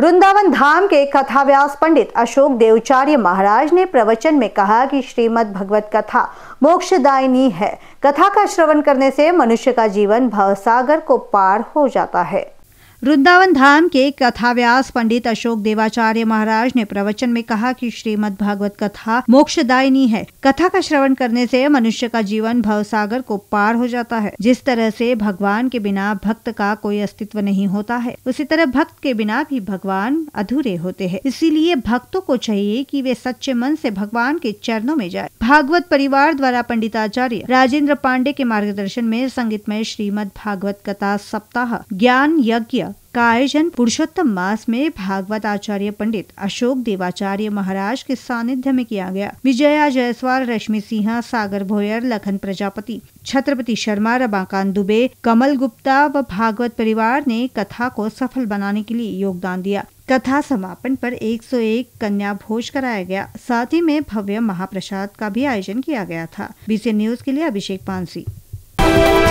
वृंदावन धाम के कथाव्यास पंडित अशोक देवचार्य महाराज ने प्रवचन में कहा कि श्रीमद् भगवत कथा मोक्षदायिनी है कथा का श्रवण करने से मनुष्य का जीवन भवसागर को पार हो जाता है वृंदावन धाम के कथाव्यास पंडित अशोक देवाचार्य महाराज ने प्रवचन में कहा कि श्रीमद् भागवत कथा मोक्षदायिनी है कथा का श्रवण करने से मनुष्य का जीवन सागर को पार हो जाता है जिस तरह से भगवान के बिना भक्त का कोई अस्तित्व नहीं होता है उसी तरह भक्त के बिना भी भगवान अधूरे होते हैं इसीलिए भक्तों को चाहिए कि वे सच्चे मन से भगवान के चरणों में जाए भागवत परिवार द्वारा पंडिताचार्य राजेंद्र पांडे के मार्गदर्शन में संगीतमय श्रीमद भागवत कथा सप्ताह ज्ञान यज्ञ का आयोजन पुरुषोत्तम मास में भागवत आचार्य पंडित अशोक देवाचार्य महाराज के सानिध्य में किया गया विजया जयसवाल रश्मि सिंह सागर भोयर लखन प्रजापति छत्रपति शर्मा रमाकांत दुबे कमल गुप्ता व भागवत परिवार ने कथा को सफल बनाने के लिए योगदान दिया कथा समापन पर 101 कन्या भोज कराया गया साथ ही में भव्य महाप्रसाद का भी आयोजन किया गया था बीसी न्यूज के लिए अभिषेक पानसी